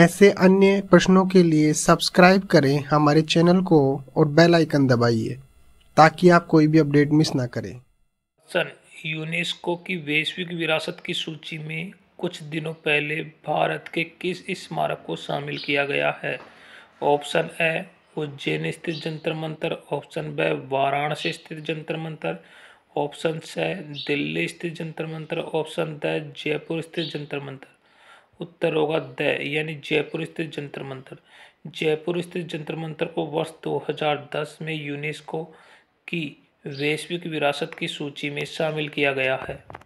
ऐसे अन्य प्रश्नों के लिए सब्सक्राइब करें हमारे चैनल को और बेल आइकन दबाइए ताकि आप कोई भी अपडेट मिस ना करें सर यूनेस्को की वैश्विक विरासत की सूची में कुछ दिनों पहले भारत के किस स्मारक को शामिल किया गया है ऑप्शन ए उज्जैन स्थित जंतर मंतर ऑप्शन ब वाराणसी स्थित जंतर मंतर ऑप्शन सी दिल्ली स्थित जंतर मंतर ऑप्शन द जयपुर स्थित जंतर मंतर उत्तर होगा द यानी जयपुर स्थित जंतर मंत्र जयपुर स्थित जंतर मंत्र को वर्ष 2010 में यूनेस्को की वैश्विक विरासत की सूची में शामिल किया गया है